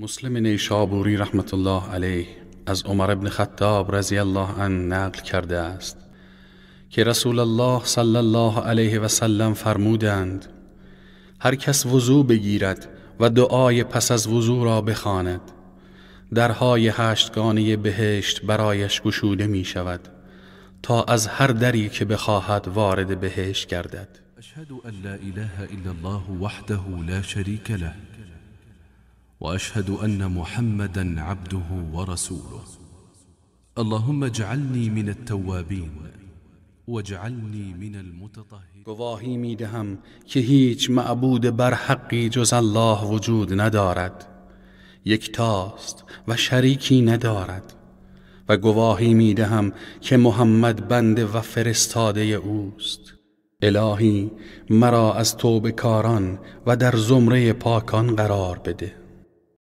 مسلم نیشابوری رحمت الله علیه از عمر ابن خطاب رضی الله عنه نقل کرده است که رسول الله صلی الله علیه و سلم فرمودند هر کس وضوع بگیرد و دعای پس از وضوع را بخواند درهای هشتگانه بهشت برایش گشوده می شود تا از هر دری که بخواهد وارد بهشت گردد اشهد ان لا اله الا الله وحده لا شریک له واشهد ان محمدا عبده ورسوله اللهم اجعلني من التوابین واجعلنی من المتطهرین گواهی میدهم که هیچ معبود بر حقی جز الله وجود ندارد یکتاست و شریکی ندارد و گواهی میدهم که محمد بنده و فرستاده اوست الهی مرا از توبه کاران و در زمره پاکان قرار بده